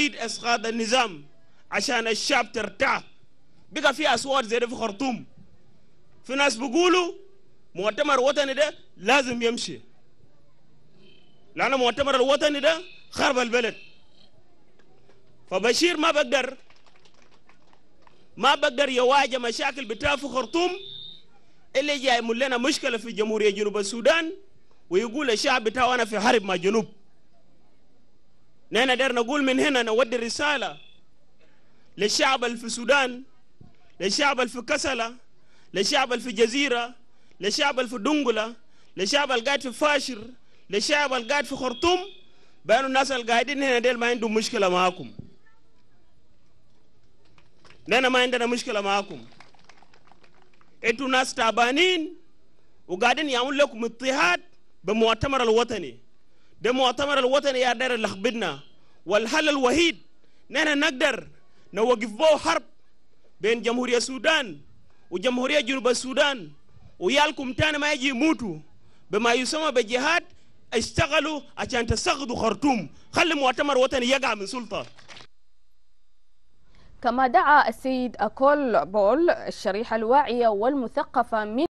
يريد اسقاط النظام عشان الشعب ترتاح بقى في اصوات زي في خرطوم في ناس بيقولوا مؤتمر وطني ده لازم يمشي لان المؤتمر الوطني ده خرب البلد فبشير ما بقدر ما بقدر يواجه مشاكل بتاع في خرطوم اللي جاي لنا مشكله في جمهوريه جنوب السودان ويقول الشعب بتاعه انا في حرب مع جنوب نحن دار نقول من هنا نودي رسالة للشعب اللي في السودان للشعب اللي في كسلة للشعب اللي في الجزيرة للشعب اللي في دنقلة للشعب اللي قاعد في فاشر للشعب اللي قاعد في خرطوم بأن الناس اللي قاعدين هنا ما عندهم مشكلة معاكم نحن ما عندنا مشكلة معاكم انتوا ناس تعبانين وقاعدين يعمل لكم اضطهاد بمؤتمر الوطني ده مؤتمر الوطني يا دار اللي والحل الوحيد نحن نقدر نوقف بو حرب بين جمهورية السودان وجمهورية جنوب السودان ويالكم تاني ما يجي موتو بما يسمى بجهاد اشتغلوا عشان تسقطوا خرطوم خلي مؤتمر وطني يقع من سلطة كما دعا السيد أكول بول الشريحة الواعية والمثقفة من